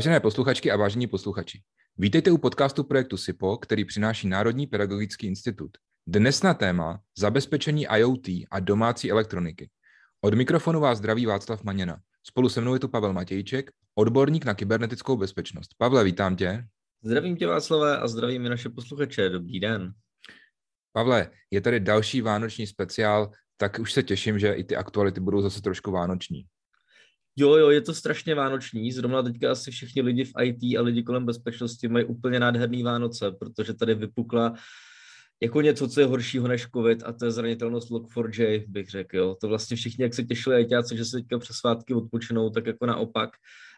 Vážené posluchačky a vážení posluchači, vítejte u podcastu projektu SIPO, který přináší Národní pedagogický institut. Dnes na téma zabezpečení IoT a domácí elektroniky. Od mikrofonu vás zdraví Václav Maněna. Spolu se mnou je tu Pavel Matějček, odborník na kybernetickou bezpečnost. Pavle, vítám tě. Zdravím tě Václavé a zdravím i naše posluchače. Dobrý den. Pavle, je tady další vánoční speciál, tak už se těším, že i ty aktuality budou zase trošku vánoční. Jo, jo, je to strašně vánoční. Zrovna teďka asi všichni lidi v IT a lidi kolem bezpečnosti mají úplně nádherný Vánoce, protože tady vypukla jako něco, co je horšího než COVID, a to je zranitelnost Log4j, bych řekl. Jo. To vlastně všichni, jak se těšili ITáci, že se teďka přes svátky odpočinou, tak jako naopak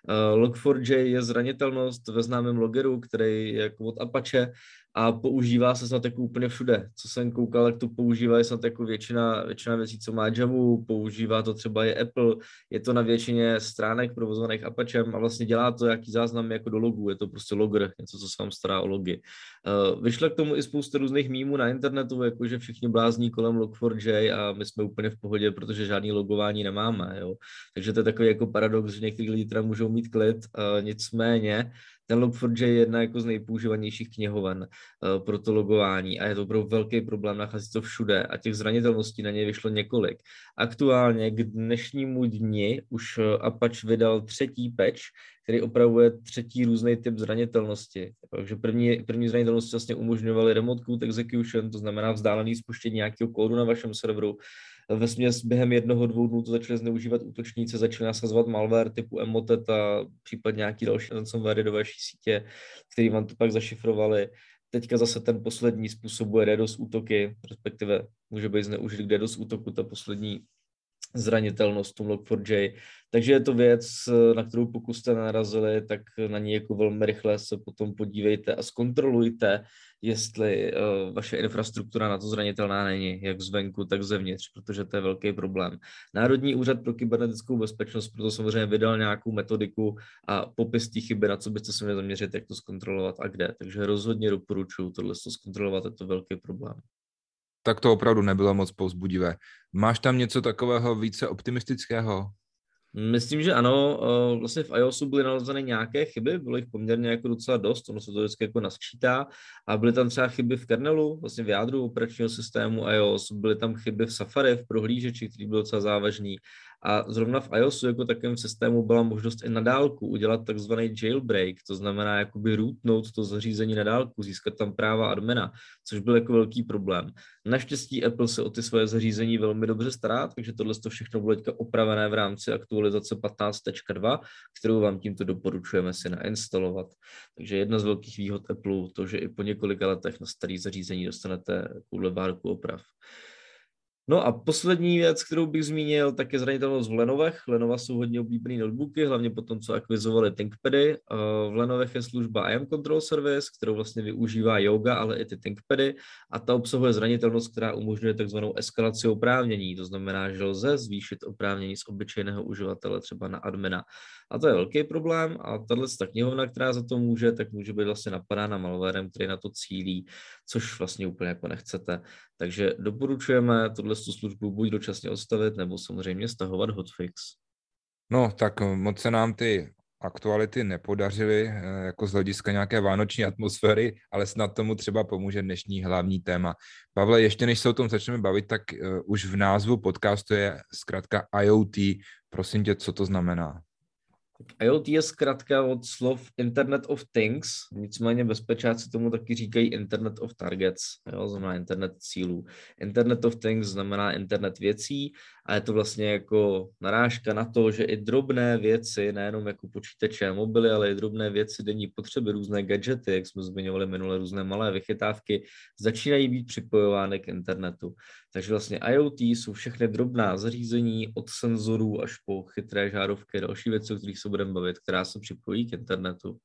Eh, Log4j je zranitelnost ve známém logeru, který je jako od Apache a používá se snad jako úplně všude. Co jsem koukal, jak to používají snad jako většina, většina věcí, co má Java, používá to třeba je Apple, je to na většině stránek provozovaných Apachem a vlastně dělá to jaký záznam jako do logu, je to prostě logger, něco, co se vám stará o logy. Eh, vyšlo k tomu i spousta různých mýmů na internetu, jakože všichni blázní kolem Log4j a my jsme úplně v pohodě, protože žádný logování nemáme. Jo? Takže to je takový jako paradox, že někteří lidi teda můžou mít klid, uh, nicméně ten Loop 4J je jedna jako z nejpoužívanějších knihoven uh, pro to logování a je to opravdu velký problém nacházet to všude a těch zranitelností na něj vyšlo několik. Aktuálně k dnešnímu dni už uh, Apache vydal třetí patch, který opravuje třetí různý typ zranitelnosti. Takže první, první zranitelnosti vlastně umožňovaly remote code execution, to znamená vzdálený spuštění nějakého kódu na vašem serveru ve směs během jednoho, dvou dnů to začali zneužívat útočníci, začali nasazovat malware typu Emotet a případně nějaký další ransomware do vaší sítě, který vám to pak zašifrovali. Teďka zase ten poslední způsobuje DDoS útoky, respektive může být zneužit k DDoS útoku ta poslední zranitelnost v tom Log4j. Takže je to věc, na kterou pokud jste narazili, tak na ní jako velmi rychle se potom podívejte a zkontrolujte, jestli uh, vaše infrastruktura na to zranitelná není, jak zvenku, tak zevnitř, protože to je velký problém. Národní úřad pro kybernetickou bezpečnost proto samozřejmě vydal nějakou metodiku a popis té chyby, na co byste se měli zaměřit, jak to zkontrolovat a kde. Takže rozhodně doporučuji tohle zkontrolovat, je to velký problém tak to opravdu nebylo moc povzbudivé. Máš tam něco takového více optimistického? Myslím, že ano. Eh, vlastně v iOSu byly nalezeny nějaké chyby, bylo jich poměrně jako docela dost, ono se to vždycky jako naskřítá. A byly tam třeba chyby v kernelu, vlastně v jádru operačního systému iOS, byly tam chyby v Safari, v prohlížeči, který byl docela závažný. A zrovna v iOSu jako takovém systému byla možnost i na dálku udělat takzvaný jailbreak, to znamená jakoby rootnout to zařízení na dálku, získat tam práva admina, což byl jako velký problém. Naštěstí Apple se o ty svoje zařízení velmi dobře stará, takže tohle to všechno bylo teďka opravené v rámci aktualizace 15.2, kterou vám tímto doporučujeme si nainstalovat. Takže jedna z velkých výhod Apple to, že i po několika letech na starý zařízení dostanete kůhle bárku oprav. No a poslední věc, kterou bych zmínil, tak je zranitelnost v lenovech. Lenova jsou hodně oblíbené notebooky, hlavně po tom, co akvizovali ThinkPady. V lenovech je služba IM Control Service, kterou vlastně využívá yoga, ale i ty ThinkPady. A ta obsahuje zranitelnost, která umožňuje takzvanou eskalaci oprávnění. To znamená, že lze zvýšit oprávnění z obyčejného uživatele třeba na admina. A to je velký problém. A tahle ta knihovna, která za to může, tak může být vlastně napadána malwarem, který na to cílí, což vlastně úplně jako nechcete. Takže doporučujeme tuhle službu buď dočasně odstavit, nebo samozřejmě stahovat hotfix. No, tak moc se nám ty aktuality nepodařily eh, jako z hlediska nějaké vánoční atmosféry, ale snad tomu třeba pomůže dnešní hlavní téma. Pavle, ještě než se o tom začneme bavit, tak eh, už v názvu podcastu je zkrátka IoT. Prosím tě, co to znamená? IoT je zkrátka od slov Internet of Things, nicméně bezpečáci tomu taky říkají Internet of Targets, jo, znamená Internet cílů. Internet of Things znamená Internet věcí a je to vlastně jako narážka na to, že i drobné věci, nejenom jako počítače a mobily, ale i drobné věci denní potřeby, různé gadgety, jak jsme zmiňovali minule, různé malé vychytávky, začínají být připojovány k internetu. Takže vlastně IoT jsou všechny drobná zařízení od senzorů až po chytré žárovky a další věci, o kterých se budeme bavit, která se připojí k internetu.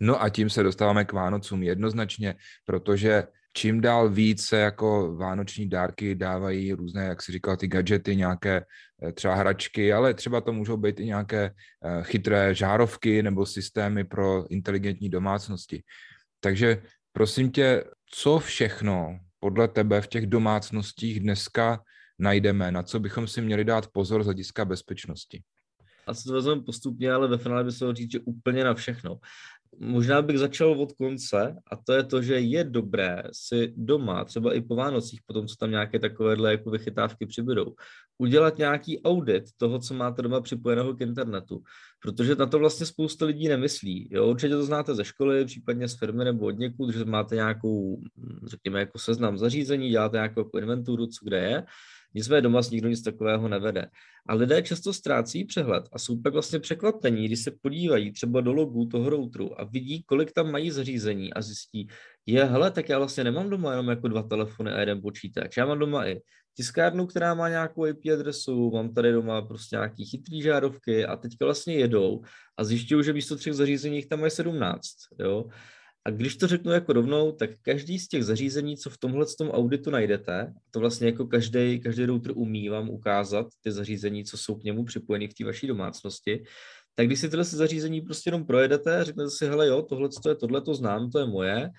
No a tím se dostáváme k Vánocům jednoznačně, protože čím dál více jako vánoční dárky dávají různé, jak si říkal, ty gadgety, nějaké eh, třeba hračky, ale třeba to můžou být i nějaké eh, chytré žárovky nebo systémy pro inteligentní domácnosti. Takže prosím tě, co všechno podle tebe v těch domácnostích dneska najdeme, na co bychom si měli dát pozor z hlediska bezpečnosti? A co to vezmeme postupně, ale ve finále by se říct, že úplně na všechno možná bych začal od konce a to je to, že je dobré si doma, třeba i po Vánocích, potom co tam nějaké takovéhle jako vychytávky přibudou, udělat nějaký audit toho, co máte doma připojeného k internetu, protože na to vlastně spousta lidí nemyslí. Jo? Určitě to znáte ze školy, případně z firmy nebo od někud, že máte nějakou, řekněme, jako seznam zařízení, děláte nějakou jako inventuru, co kde je, Nicméně doma si nikdo nic takového nevede. A lidé často ztrácí přehled a jsou pak vlastně překvapení, když se podívají třeba do logů toho routeru a vidí, kolik tam mají zařízení a zjistí, je, hele, tak já vlastně nemám doma jenom jako dva telefony a jeden počítač. Já mám doma i tiskárnu, která má nějakou IP adresu, mám tady doma prostě nějaký chytrý žárovky a teďka vlastně jedou a zjišťují, že místo třech zařízení jich tam mají sedmnáct. jo. A když to řeknu jako rovnou, tak každý z těch zařízení, co v tomhle tom auditu najdete, to vlastně jako každý, každý router umí vám ukázat ty zařízení, co jsou k němu připojeny v té vaší domácnosti, tak když si tyhle zařízení prostě jenom projedete a řeknete si, hele jo, tohle je tohle, to znám, to je moje,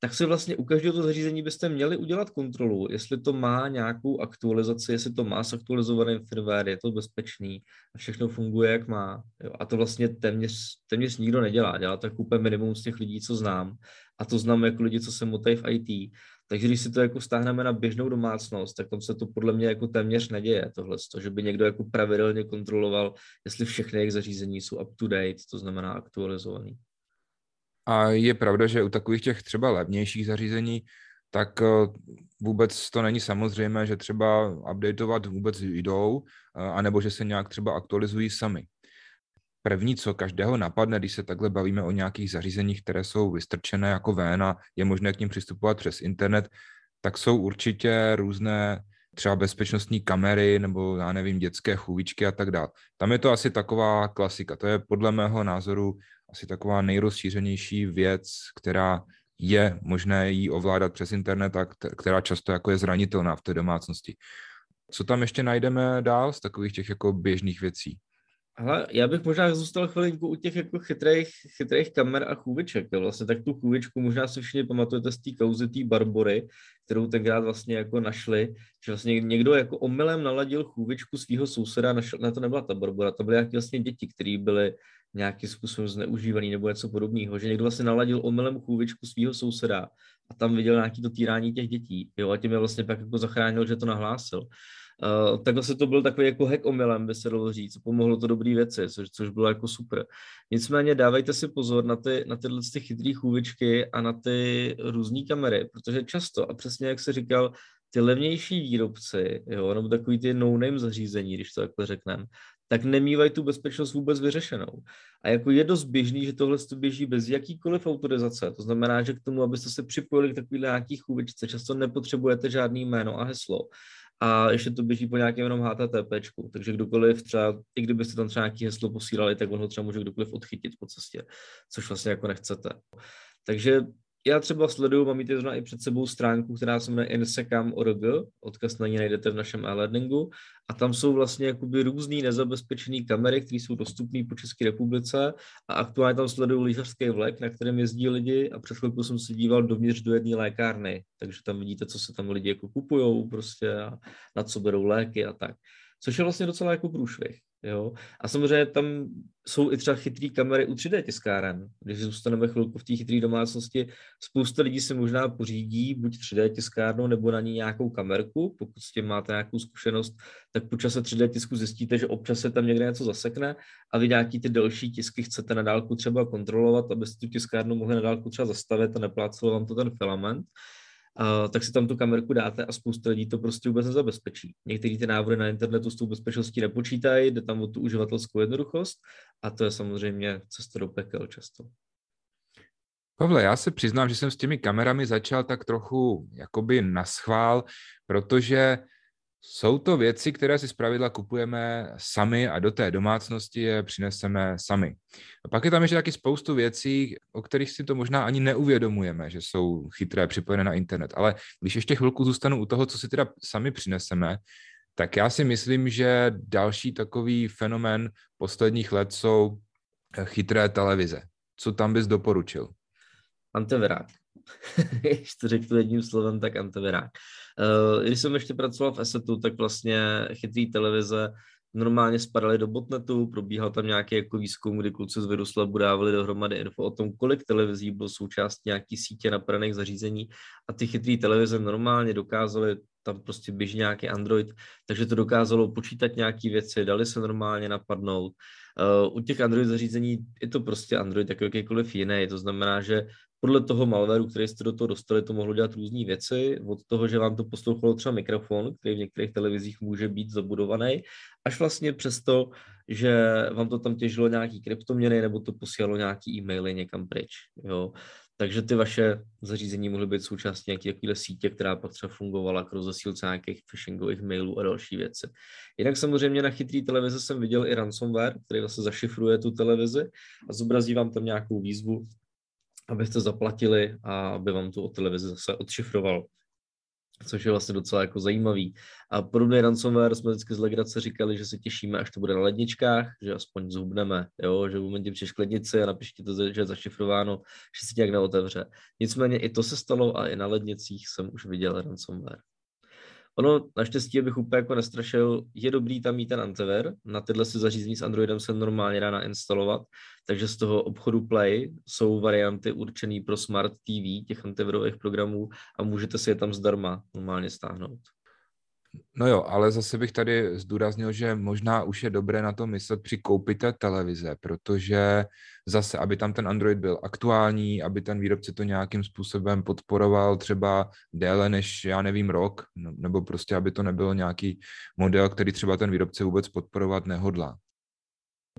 tak si vlastně u každého toho zařízení byste měli udělat kontrolu, jestli to má nějakou aktualizaci, jestli to má s aktualizovaným firmware, je to bezpečný a všechno funguje, jak má. Jo, a to vlastně téměř, téměř nikdo nedělá. Dělá to úplně minimum z těch lidí, co znám. A to znám jako lidi, co se motají v IT. Takže když si to jako stáhneme na běžnou domácnost, tak tam se to podle mě jako téměř neděje tohle, že by někdo jako pravidelně kontroloval, jestli všechny jejich zařízení jsou up to date, to znamená aktualizovaný. A je pravda, že u takových těch třeba levnějších zařízení, tak eh, vůbec to není samozřejmé, že třeba updateovat vůbec jdou, eh, anebo že se nějak třeba aktualizují sami. První, co každého napadne, když se takhle bavíme o nějakých zařízeních, které jsou vystrčené jako ven a je možné k ním přistupovat přes internet, tak jsou určitě různé třeba bezpečnostní kamery nebo já nevím, dětské chůvičky a tak dále. Tam je to asi taková klasika. To je podle mého názoru asi taková nejrozšířenější věc, která je možné jí ovládat přes internet a která často jako je zranitelná v té domácnosti. Co tam ještě najdeme dál z takových těch jako běžných věcí? Ale já bych možná zůstal chvilinku u těch jako chytrých, chytrých kamer a chůviček. Jo. Vlastně tak tu chůvičku možná si všichni pamatujete z té kauzy té Barbory, kterou tenkrát vlastně jako našli, že vlastně někdo jako omylem naladil chůvičku svého souseda, našel, ne to nebyla ta Barbora, to byly nějaké vlastně děti, které byly nějakým způsobem zneužívaný nebo něco podobného, že někdo vlastně naladil omylem chůvičku svého souseda a tam viděl nějaký to týrání těch dětí, jo, a tím je vlastně pak jako zachránil, že to nahlásil. Uh, eh, tak vlastně to byl takový jako hack omylem, by se dalo říct, pomohlo to dobrý věci, což, což bylo jako super. Nicméně dávejte si pozor na, ty, na tyhle ty chytrý chůvičky a na ty různé kamery, protože často, a přesně jak se říkal, ty levnější výrobci, jo, nebo takový ty no-name zařízení, když to takhle řekneme, tak nemývají tu bezpečnost vůbec vyřešenou. A jako je dost běžný, že tohle běží bez jakýkoliv autorizace. To znamená, že k tomu, abyste se připojili k takovýhle nějaký chůvičce, často nepotřebujete žádný jméno a heslo. A ještě to běží po nějakém jenom HTTP, takže kdokoliv třeba, i kdybyste tam třeba nějaký heslo posílali, tak on ho třeba může kdokoliv odchytit po cestě, což vlastně jako nechcete. Takže já třeba sleduju, mám jít zrovna i před sebou stránku, která se jmenuje insecam.org, odkaz na ní najdete v našem e-learningu, a tam jsou vlastně jakoby různé nezabezpečené kamery, které jsou dostupné po České republice a aktuálně tam sleduju lyžařský vlek, na kterém jezdí lidi a před chvilkou jsem se díval dovnitř do jedné lékárny, takže tam vidíte, co se tam lidi jako kupujou prostě a na co berou léky a tak. Což je vlastně docela jako průšvih. Jo? A samozřejmě tam jsou i třeba chytré kamery u 3D tiskáren. Když zůstaneme chvilku v té chytré domácnosti, spousta lidí si možná pořídí buď 3D tiskárnu nebo na ní nějakou kamerku. Pokud s tím máte nějakou zkušenost, tak po čase 3D tisku zjistíte, že občas se tam někde něco zasekne a vy nějaký ty další tisky chcete na dálku třeba kontrolovat, abyste tu tiskárnu mohli na dálku třeba zastavit a neplácelo vám to ten filament tak si tam tu kamerku dáte a spousta lidí to prostě vůbec nezabezpečí. Některé ty návody na internetu s tou bezpečností nepočítají, jde tam o tu uživatelskou jednoduchost a to je samozřejmě cesta do pekel často. Pavle, já se přiznám, že jsem s těmi kamerami začal tak trochu jakoby naschvál, protože jsou to věci, které si zpravidla kupujeme sami a do té domácnosti je přineseme sami. A pak je tam ještě taky spoustu věcí, o kterých si to možná ani neuvědomujeme, že jsou chytré připojené na internet. Ale když ještě chvilku zůstanu u toho, co si teda sami přineseme, tak já si myslím, že další takový fenomén posledních let jsou chytré televize. Co tam bys doporučil? Antivirák. když to řeknu jedním slovem, tak antivirák. Eh, když jsem ještě pracoval v Assetu, tak vlastně chytrý televize normálně spadaly do botnetu, probíhal tam nějaký jako výzkum, kdy kluci z Viruslabu dávali dohromady info o tom, kolik televizí bylo součástí nějaký sítě napraných zařízení a ty chytrý televize normálně dokázaly tam prostě běží nějaký Android, takže to dokázalo počítat nějaké věci, dali se normálně napadnout. Uh, u těch Android zařízení je to prostě Android jako jakýkoliv jiný, to znamená, že podle toho malwareu, který jste do toho dostali, to mohlo dělat různé věci, od toho, že vám to poslouchalo třeba mikrofon, který v některých televizích může být zabudovaný, až vlastně přesto, že vám to tam těžilo nějaký kryptoměny nebo to posílalo nějaký e-maily někam pryč. Jo. Takže ty vaše zařízení mohly být součástí nějaké takové sítě, která pak třeba fungovala k rozesílce nějakých phishingových mailů a další věci. Jinak samozřejmě na chytrý televize jsem viděl i ransomware, který vlastně zašifruje tu televizi a zobrazí vám tam nějakou výzvu, abyste zaplatili a aby vám tu televizi zase odšifroval což je vlastně docela jako zajímavý. A podobný ransomware jsme vždycky z legrace říkali, že se těšíme, až to bude na ledničkách, že aspoň zhubneme, jo? že v momentě přijdeš k lednici a napište to, že je zašifrováno, že se nějak neotevře. Nicméně i to se stalo a i na lednicích jsem už viděl ransomware. Ono naštěstí, abych úplně jako nestrašil, je dobrý tam mít ten antever. Na tyhle si zařízení s Androidem se normálně dá nainstalovat, takže z toho obchodu Play jsou varianty určené pro Smart TV, těch antiverových programů a můžete si je tam zdarma normálně stáhnout. No jo, ale zase bych tady zdůraznil, že možná už je dobré na to myslet při koupi té televize, protože zase, aby tam ten Android byl aktuální, aby ten výrobce to nějakým způsobem podporoval třeba déle než, já nevím, rok, no, nebo prostě, aby to nebyl nějaký model, který třeba ten výrobce vůbec podporovat nehodlá.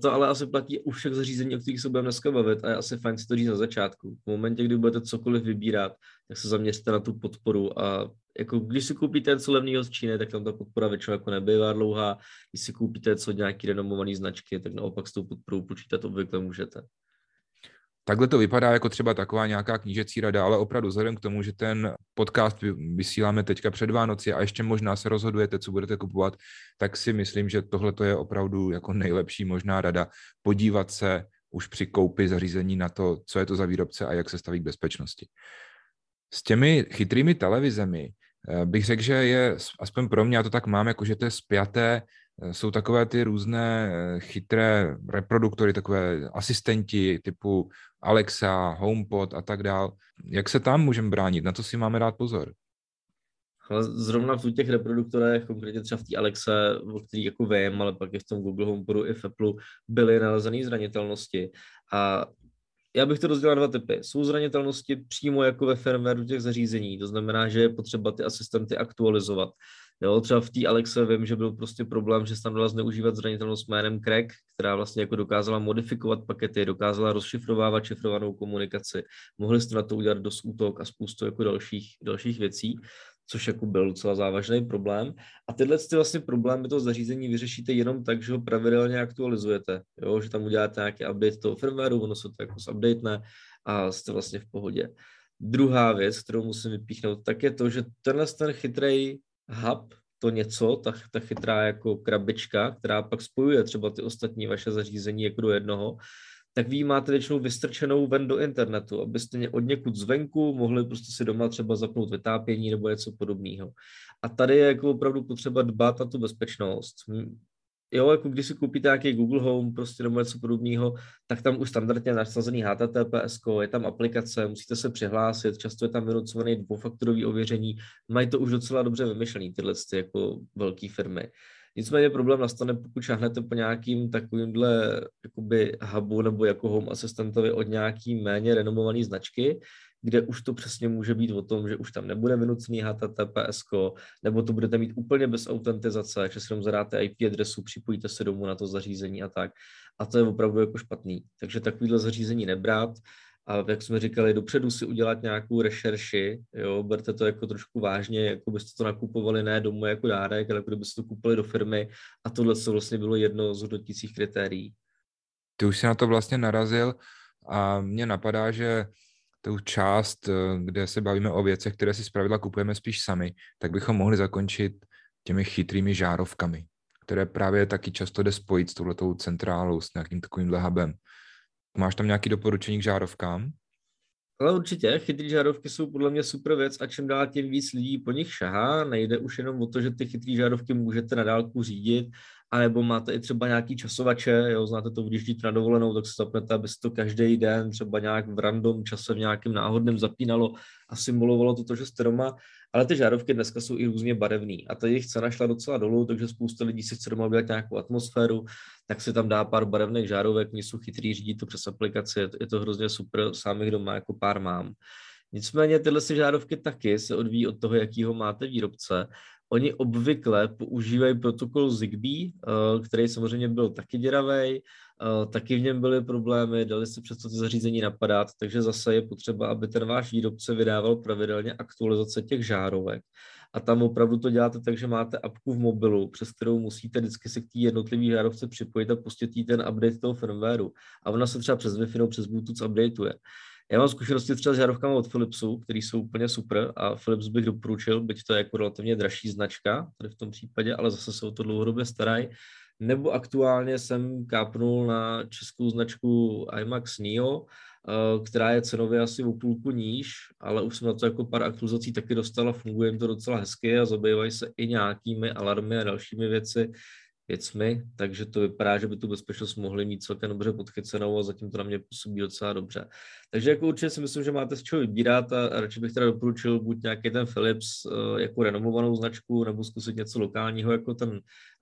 To ale asi platí u všech zařízení, o kterých se budeme dneska bavit a je asi fajn si to říct na začátku. V momentě, kdy budete cokoliv vybírat, tak se zaměřte na tu podporu a jako když si koupíte něco levného z Číny, tak tam ta podpora většinou jako nebývá dlouhá. Když si koupíte co nějaký renomovaný značky, tak naopak s tou podporou počítat obvykle můžete. Takhle to vypadá jako třeba taková nějaká knížecí rada, ale opravdu vzhledem k tomu, že ten podcast vysíláme teďka před Vánoci a ještě možná se rozhodujete, co budete kupovat, tak si myslím, že tohle je opravdu jako nejlepší možná rada podívat se už při koupi zařízení na to, co je to za výrobce a jak se staví k bezpečnosti s těmi chytrými televizemi eh, bych řekl, že je, aspoň pro mě, já to tak mám, jako že to je spjaté, eh, jsou takové ty různé eh, chytré reproduktory, takové asistenti typu Alexa, HomePod a tak dál. Jak se tam můžeme bránit? Na co si máme dát pozor? zrovna v těch reproduktorech, konkrétně třeba v té Alexe, o kterých jako vím, ale pak i v tom Google HomePodu i v Apple, byly nalezené zranitelnosti. A já bych to rozdělil na dva typy. Jsou zranitelnosti přímo jako ve firmwareu těch zařízení, to znamená, že je potřeba ty asistenty aktualizovat. Jo, třeba v té Alexe vím, že byl prostě problém, že se tam dala zneužívat zranitelnost jménem Crack, která vlastně jako dokázala modifikovat pakety, dokázala rozšifrovávat šifrovanou komunikaci. Mohli jste na to udělat dost útok a spoustu jako dalších, dalších věcí což jako byl docela závažný problém. A tyhle ty vlastně problémy toho zařízení vyřešíte jenom tak, že ho pravidelně aktualizujete, jo? že tam uděláte nějaký update toho firmwareu, ono se to jako zupdatene a jste vlastně v pohodě. Druhá věc, kterou musím vypíchnout, tak je to, že tenhle ten chytrý hub, to něco, ta, ta chytrá jako krabička, která pak spojuje třeba ty ostatní vaše zařízení jako do jednoho, tak vy máte většinou vystrčenou ven do internetu, abyste od někud zvenku mohli prostě si doma třeba zapnout vytápění nebo něco podobného. A tady je jako opravdu potřeba dbát na tu bezpečnost. Jo, jako když si koupíte nějaký Google Home prostě nebo něco podobného, tak tam už standardně nasazený HTTPS, je tam aplikace, musíte se přihlásit, často je tam vynocovaný dvoufaktorový ověření, mají to už docela dobře vymyšlený tyhle ty jako velké firmy. Nicméně problém nastane, pokud šahnete po nějakým takovýmhle jakoby hubu nebo jako home assistantovi od nějaký méně renomované značky, kde už to přesně může být o tom, že už tam nebude vynucený HTTPS, nebo to budete mít úplně bez autentizace, že si jenom zadáte IP adresu, připojíte se domů na to zařízení a tak. A to je opravdu jako špatný. Takže takovýhle zařízení nebrát a jak jsme říkali, dopředu si udělat nějakou rešerši, jo, berte to jako trošku vážně, jako byste to nakupovali ne domů jako dárek, ale jako kdybyste to kupili do firmy a tohle co vlastně bylo jedno z hodnotících kritérií. Ty už si na to vlastně narazil a mě napadá, že tu část, eh, kde se bavíme o věcech, které si zpravidla kupujeme spíš sami, tak bychom mohli zakončit těmi chytrými žárovkami, které právě taky často jde spojit s touhletou centrálou, s nějakým takovým hubem. Máš tam nějaké doporučení k žárovkám? Ale určitě, chytrý žárovky jsou podle mě super věc a čím dál tím víc lidí po nich šahá. Nejde už jenom o to, že ty chytrý žárovky můžete na dálku řídit, a nebo máte i třeba nějaký časovače, jo, znáte to, když jít na dovolenou, tak se zapnete, aby se to každý den třeba nějak v random čase v nějakém náhodném zapínalo a symbolovalo to, to že jste doma, ale ty žárovky dneska jsou i různě barevné a ta jejich cena šla docela dolů, takže spousta lidí si chce doma udělat nějakou atmosféru, tak si tam dá pár barevných žárovek, oni jsou chytrý, řídí to přes aplikaci, je to hrozně super, sám jich doma jako pár mám. Nicméně tyhle si žárovky taky se odvíjí od toho, jakýho máte výrobce Oni obvykle používají protokol Zigbee, eh, který samozřejmě byl taky děravý, eh, taky v něm byly problémy, dali se přes to zařízení napadat, takže zase je potřeba, aby ten váš výrobce vydával pravidelně aktualizace těch žárovek. A tam opravdu to děláte tak, že máte apku v mobilu, přes kterou musíte vždycky se k té jednotlivý žárovce připojit a pustit jí ten update toho firmwareu. A ona se třeba přes Wi-Fi nebo přes Bluetooth updateuje. Já mám zkušenosti třeba s žárovkami od Philipsu, které jsou úplně super a Philips bych doporučil, byť to je jako relativně dražší značka tady v tom případě, ale zase se o to dlouhodobě starají. Nebo aktuálně jsem kápnul na českou značku IMAX Neo, eh, která je cenově asi o půlku níž, ale už jsem na to jako pár aktualizací taky dostala, funguje jim to docela hezky a zabývají se i nějakými alarmy a dalšími věci, věcmi, takže to vypadá, že by tu bezpečnost mohli mít celkem dobře podchycenou a zatím to na mě působí docela dobře. Takže jako určitě si myslím, že máte z čeho vybírat a radši bych teda doporučil buď nějaký ten Philips eh, jako renomovanou značku nebo zkusit něco lokálního jako ten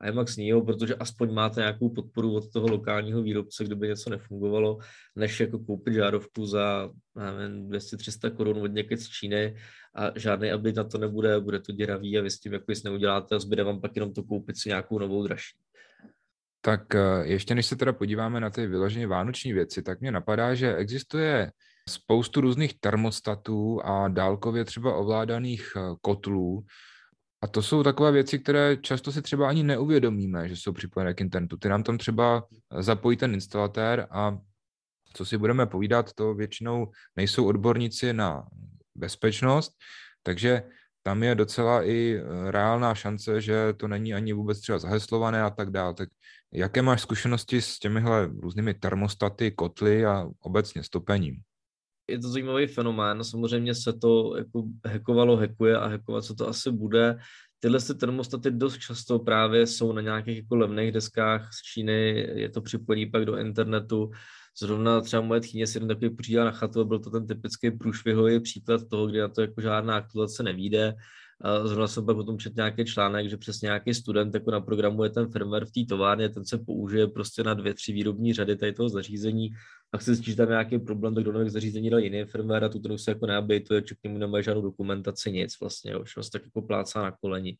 IMAX Neo, protože aspoň máte nějakou podporu od toho lokálního výrobce, kdyby něco nefungovalo, než jako koupit žárovku za 200-300 korun od někde z Číny a žádný aby na to nebude, bude to děravý a vy s tím jako nic neuděláte a zbyde vám pak jenom to koupit si nějakou novou dražší. Tak eh, ještě než se teda podíváme na ty vyloženě vánoční věci, tak mě napadá, že existuje spoustu různých termostatů a dálkově třeba ovládaných eh, kotlů, a to jsou takové věci, které často si třeba ani neuvědomíme, že jsou připojené k internetu. Ty nám tam třeba eh, zapojí ten instalatér a co si budeme povídat, to většinou nejsou odborníci na bezpečnost, takže tam je docela i eh, reálná šance, že to není ani vůbec třeba zaheslované a tak dále. Tak jaké máš zkušenosti s těmihle různými termostaty, kotly a obecně stopením? Je to zajímavý fenomén, samozřejmě se to jako hekovalo, hekuje a hekovat se to asi bude. Tyhle ty termostaty dost často právě jsou na nějakých jako levných deskách z Číny, je to připojení pak do internetu, Zrovna třeba moje tchyně si jeden takový přijel na chatu a byl to ten typický průšvihový příklad toho, kdy na to jako žádná aktualizace nevíde. Zrovna jsem pak potom četl nějaký článek, že přes nějaký student jako naprogramuje ten firmware v té továrně, ten se použije prostě na dvě, tři výrobní řady tady toho zařízení a chce zjistit, že tam nějaký problém, tak do nových zařízení dal jiný firmware a tu kterou se jako neabejtuje, či k němu nemá žádnou dokumentaci, nic vlastně, už vlastně tak jako plácá na koleni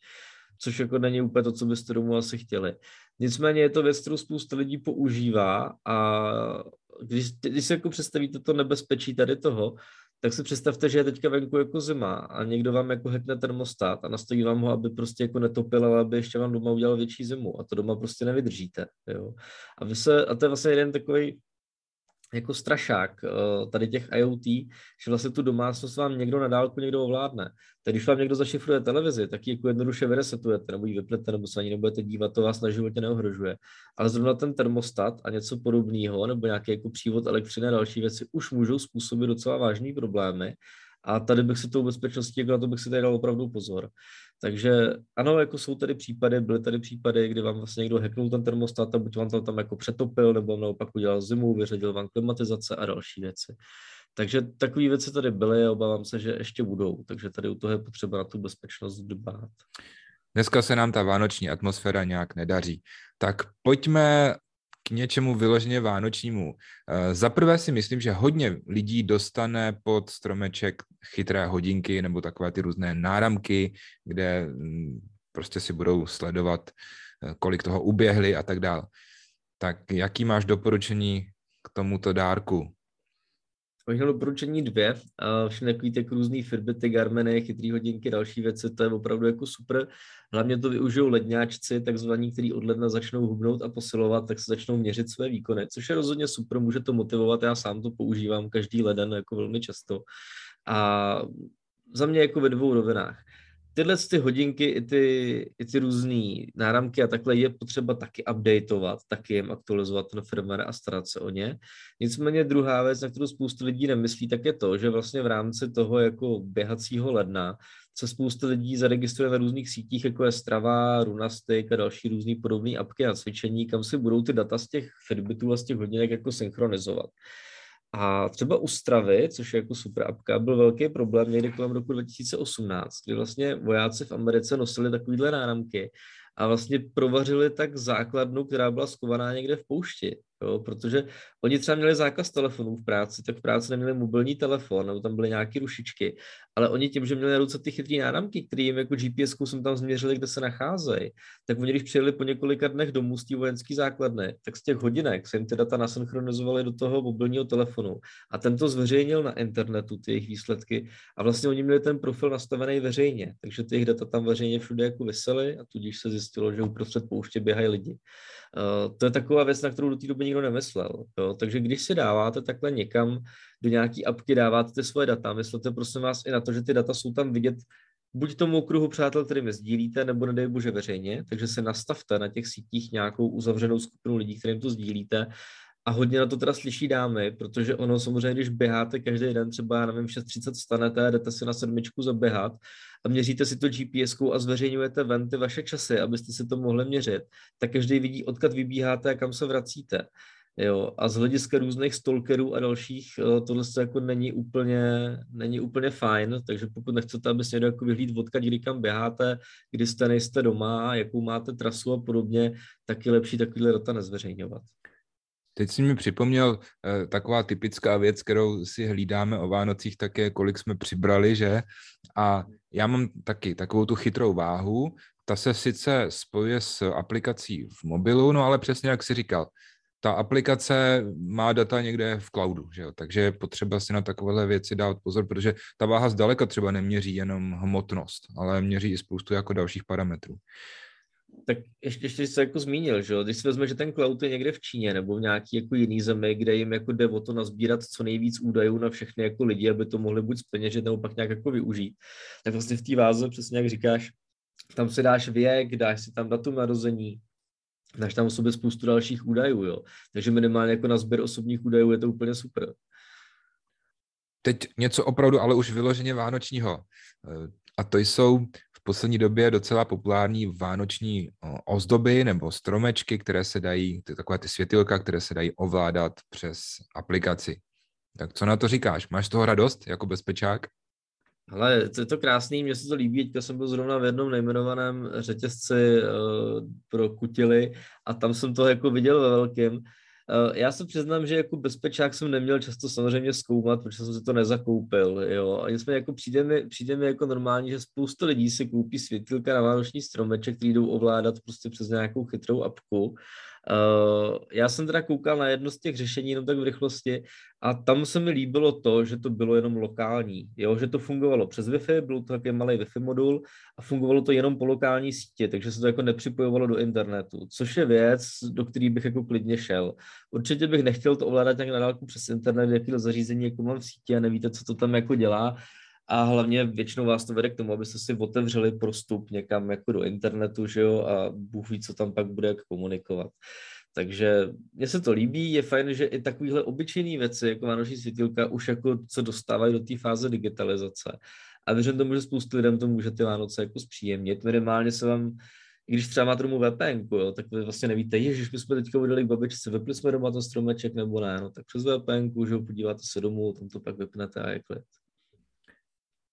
což jako není úplně to, co byste domů asi chtěli. Nicméně je to věc, kterou spousta lidí používá a když, když se jako představíte to nebezpečí tady toho, tak si představte, že je teďka venku jako zima a někdo vám jako hekne termostat a nastojí vám ho, aby prostě jako netopil, ale aby ještě vám doma udělal větší zimu a to doma prostě nevydržíte, jo. A, vy se, a to je vlastně jeden takový jako strašák eh, tady těch IoT, že vlastně tu domácnost vám někdo na dálku někdo ovládne. Tak když vám někdo zašifruje televizi, tak ji jako jednoduše vyresetujete, nebo ji vyplete, nebo se ani nebudete dívat, to vás na životě neohrožuje. Ale zrovna ten termostat a něco podobného, nebo nějaký jako přívod elektřiny a další věci už můžou způsobit docela vážné problémy. A tady bych si tou bezpečností, jako na to bych si tady dal opravdu pozor. Takže ano, jako jsou tady případy, byly tady případy, kdy vám vlastně někdo hacknul ten termostat a buď vám to tam jako přetopil, nebo naopak udělal zimu, vyřadil vám klimatizace a další věci. Takže takové věci tady byly a obávám se, že ještě budou. Takže tady u toho je potřeba na tu bezpečnost dbát. Dneska se nám ta vánoční atmosféra nějak nedaří. Tak pojďme k něčemu vyloženě vánočnímu. Eh, Za prvé si myslím, že hodně lidí dostane pod stromeček chytré hodinky nebo takové ty různé náramky, kde mm, prostě si budou sledovat, eh, kolik toho uběhli a tak dál. Tak jaký máš doporučení k tomuto dárku? možná doporučení dvě. všechny takový ty různé firmy, ty Garmeny, chytrý hodinky, další věci, to je opravdu jako super. Hlavně to využijou ledňáčci, takzvaní, kteří od ledna začnou hubnout a posilovat, tak se začnou měřit své výkony, což je rozhodně super, může to motivovat, já sám to používám každý leden jako velmi často. A za mě jako ve dvou rovinách tyhle ty hodinky i ty, i ty různé náramky a takhle je potřeba taky updateovat, taky jim aktualizovat ten firmware a starat se o ně. Nicméně druhá věc, na kterou spoustu lidí nemyslí, tak je to, že vlastně v rámci toho jako běhacího ledna se spousta lidí zaregistruje na různých sítích, jako je Strava, Runastik a další různé podobné apky a cvičení, kam si budou ty data z těch fitbitů a z těch hodinek jako synchronizovat. A třeba u stravy, což je jako super apka, byl velký problém někdy kolem roku 2018, kdy vlastně vojáci v Americe nosili takovýhle náramky a vlastně provařili tak základnu, která byla skovaná někde v poušti. Jo, protože oni třeba měli zákaz telefonů v práci, tak v práci neměli mobilní telefon, nebo tam byly nějaké rušičky, ale oni tím, že měli na ruce ty chytrý náramky, které jim jako GPS jsem tam změřili, kde se nacházejí, tak oni, když přijeli po několika dnech domů z té vojenské základny, tak z těch hodinek se jim ty data nasynchronizovali do toho mobilního telefonu a tento zveřejnil na internetu ty jejich výsledky a vlastně oni měli ten profil nastavený veřejně, takže ty jejich data tam veřejně všude jako vysely a tudíž se zjistilo, že uprostřed pouště běhají lidi. Uh, to je taková věc, na kterou do té doby nikdo nemyslel. Jo? Takže když si dáváte takhle někam do nějaký apky, dáváte ty svoje data, myslete prosím vás i na to, že ty data jsou tam vidět buď tomu okruhu přátel, který mi sdílíte, nebo nedej bože veřejně, takže se nastavte na těch sítích nějakou uzavřenou skupinu lidí, kterým to sdílíte a hodně na to teda slyší dámy, protože ono samozřejmě, když běháte každý den, třeba, nevím, 6.30 stanete, jdete si na sedmičku zaběhat a měříte si to gps a zveřejňujete ven ty vaše časy, abyste si to mohli měřit, tak každý vidí, odkud vybíháte a kam se vracíte. Jo, a z hlediska různých stalkerů a dalších eh, tohle jako není úplně, není úplně fajn, takže pokud nechcete, aby se někdo jako vyhlíd odkud, kdy kam běháte, kdy jste nejste doma, jakou máte trasu a podobně, tak je lepší takovýhle data nezveřejňovat. Teď si mi připomněl eh, taková typická věc, kterou si hlídáme o Vánocích také, kolik jsme přibrali, že? A já mám taky takovou tu chytrou váhu, ta se sice spojuje s aplikací v mobilu, no ale přesně jak si říkal, ta aplikace má data někde v cloudu, že jo? takže je potřeba si na takovéhle věci dát pozor, protože ta váha zdaleka třeba neměří jenom hmotnost, ale měří i spoustu jako dalších parametrů tak ještě, ještě se jako zmínil, že jo? když si vezme, že ten cloud je někde v Číně nebo v nějaký jako jiný zemi, kde jim jako jde o to nazbírat co nejvíc údajů na všechny jako lidi, aby to mohli buď splněžit nebo pak nějak jako využít, tak vlastně v té váze, přesně jak říkáš, tam si dáš věk, dáš si tam datum narození, dáš tam o sobě spoustu dalších údajů, jo. Takže minimálně jako na sběr osobních údajů je to úplně super. Teď něco opravdu, ale už vyloženě vánočního. E, a to jsou poslední době docela populární vánoční ozdoby nebo stromečky, které se dají, ty, takové ty světilka, které se dají ovládat přes aplikaci. Tak co na to říkáš? Máš z toho radost jako bezpečák? Ale to je to krásný, mně se to líbí, teďka jsem byl zrovna v jednom nejmenovaném řetězci uh, pro kutily a tam jsem to jako viděl ve velkém Eh, já se přiznám, že jako bezpečák jsem neměl často samozřejmě zkoumat, protože jsem si to nezakoupil, jo. A nicméně jako přijde mi, přijde mi jako normální, že spousta lidí si koupí světilka na vánoční stromeček, který jdou ovládat prostě přes nějakou chytrou apku Eh, já jsem teda koukal na jedno z těch řešení jenom tak v rychlosti a tam se mi líbilo to, že to bylo jenom lokální, jo, že to fungovalo přes Wi-Fi, byl to takový malý Wi-Fi modul a fungovalo to jenom po lokální síti, takže se to jako nepřipojovalo do internetu, což je věc, do které bych jako klidně šel. Určitě bych nechtěl to ovládat nějak na dálku přes internet, jaký zařízení jako mám v síti a nevíte, co to tam jako dělá, a hlavně většinou vás to vede k tomu, abyste si otevřeli prostup někam jako do internetu, že jo, a Bůh ví, co tam pak bude jak komunikovat. Takže mně se to líbí, je fajn, že i takovýhle obyčejné věci, jako vánoční světilka, už jako se dostávají do té fáze digitalizace. A věřím tomu, že spoustu lidem to může ty Vánoce jako zpříjemnit. Minimálně se vám i když třeba máte domů VPN, jo, tak vy vlastně nevíte, že my jsme teďka udělali k babičce, vypli jsme doma ten stromeček nebo ne, no tak přes VPN, že jo, podíváte se domů, tam to pak vypnete a je klid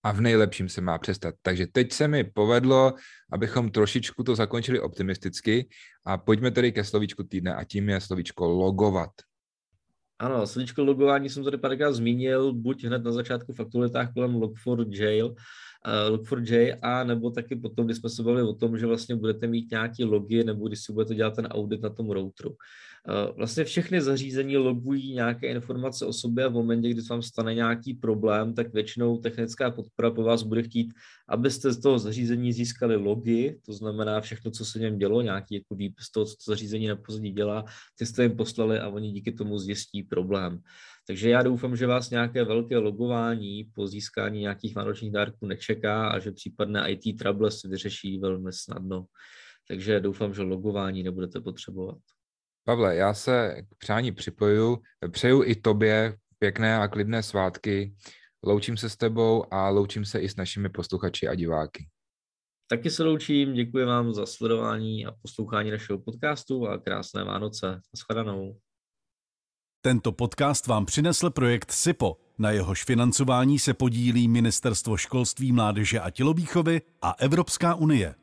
a v nejlepším se má přestat. Takže teď se mi povedlo, abychom trošičku to zakončili optimisticky a pojďme tedy ke slovíčku týdne a tím je slovíčko logovat. Ano, slovíčko logování jsem tady párkrát zmínil, buď hned na začátku v aktualitách kolem Log4Jail, uh, Look4j a nebo taky potom, když jsme se bavili o tom, že vlastně budete mít nějaký logy nebo když si budete dělat ten audit na tom routeru. Uh, vlastně všechny zařízení logují nějaké informace o sobě a v momentě, kdy vám stane nějaký problém, tak většinou technická podpora po vás bude chtít, abyste z toho zařízení získali logy, to znamená všechno, co se něm dělo, nějaký jako výpis toho, co to zařízení na pozadí dělá, ty jste jim poslali a oni díky tomu zjistí problém. Takže já doufám, že vás nějaké velké logování po získání nějakých vánočních dárků nečeká a že případné IT trouble se vyřeší velmi snadno. Takže doufám, že logování nebudete potřebovat. Pavle, já se k přání připoju. Přeju i tobě pěkné a klidné svátky. Loučím se s tebou a loučím se i s našimi posluchači a diváky. Taky se loučím, děkuji vám za sledování a poslouchání našeho podcastu a krásné Vánoce. Naschledanou. Tento podcast vám přinesl projekt SIPO, na jehož financování se podílí Ministerstvo školství, mládeže a tělovýchovy a Evropská unie.